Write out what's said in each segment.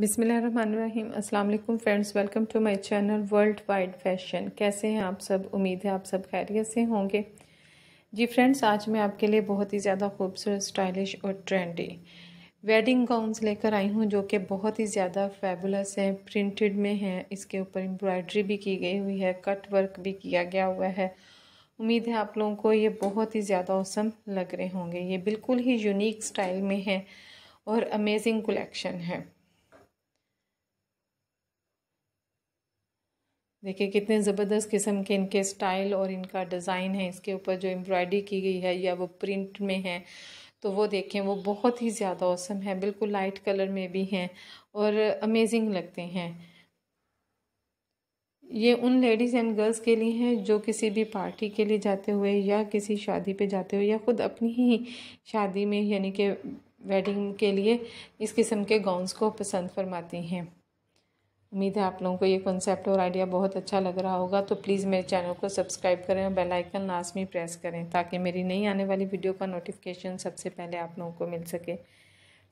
बिसमीम अल्लाम friends welcome to my channel world wide fashion कैसे हैं आप सब उम्मीद है आप सब खैरियत से होंगे जी फ्रेंड्स आज मैं आपके लिए बहुत ही ज़्यादा खूबसूरत स्टाइलिश और ट्रेंडी वेडिंग गाउन्स लेकर आई हूँ जो कि बहुत ही ज़्यादा फेबुलस हैं प्रिंटेड में हैं इसके ऊपर एम्ब्रॉयडरी भी की गई हुई है कट वर्क भी किया गया हुआ है उम्मीद है आप लोगों को ये बहुत ही ज़्यादा औसम लग रहे होंगे ये बिल्कुल ही यूनिक स्टाइल में है और अमेजिंग कलेक्शन है देखिए कितने ज़बरदस्त किस्म के इनके स्टाइल और इनका डिज़ाइन है इसके ऊपर जो एम्ब्रॉयडरी की गई है या वो प्रिंट में है तो वो देखें वो बहुत ही ज़्यादा औसम है बिल्कुल लाइट कलर में भी हैं और अमेजिंग लगते हैं ये उन लेडीज़ एंड गर्ल्स के लिए हैं जो किसी भी पार्टी के लिए जाते हुए या किसी शादी पे जाते हुए या ख़ुद अपनी ही शादी में यानी कि वेडिंग के लिए इस किस्म के गाउन्स को पसंद फरमाती हैं उम्मीद है आप लोगों को ये कॉन्सेप्ट और आइडिया बहुत अच्छा लग रहा होगा तो प्लीज़ मेरे चैनल को सब्सक्राइब करें और बेल आइकन लाजमी प्रेस करें ताकि मेरी नई आने वाली वीडियो का नोटिफिकेशन सबसे पहले आप लोगों को मिल सके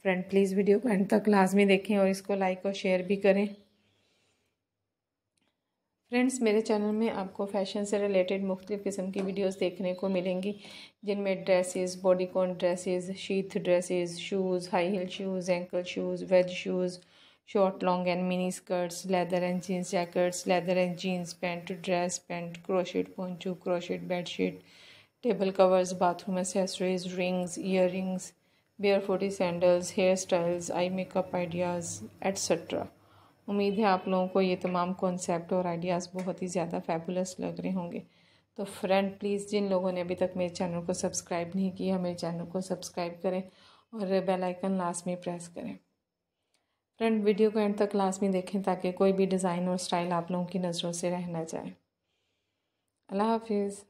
फ्रेंड प्लीज़ वीडियो को एंड तक लाजमी देखें और इसको लाइक और शेयर भी करें फ्रेंड्स मेरे चैनल में आपको फैशन से रिलेटेड मुख्तलिफ़ किस्म की वीडियोस देखने को मिलेंगी जिनमें dresses bodycon dresses sheath dresses shoes high heel shoes ankle shoes wedge shoes short long and mini skirts leather and jeans jackets leather and jeans pant dress pant crochet poncho crochet sheet table covers bathroom accessories rings ear rings barefoot sandals hair styles eye makeup ideas etcetera उम्मीद है आप लोगों को ये तमाम concept और ideas बहुत ही ज़्यादा फेबुलस लग रहे होंगे तो फ्रेंड प्लीज़ जिन लोगों ने अभी तक मेरे चैनल को सब्सक्राइब नहीं किया मेरे चैनल को सब्सक्राइब करें और बेलाइकन लास्ट में प्रेस करें फ्रेंड वीडियो को एंड तक लास्ट में देखें ताकि कोई भी डिज़ाइन और स्टाइल आप लोगों की नज़रों से रह ना जाए अल्लाह हाफिज़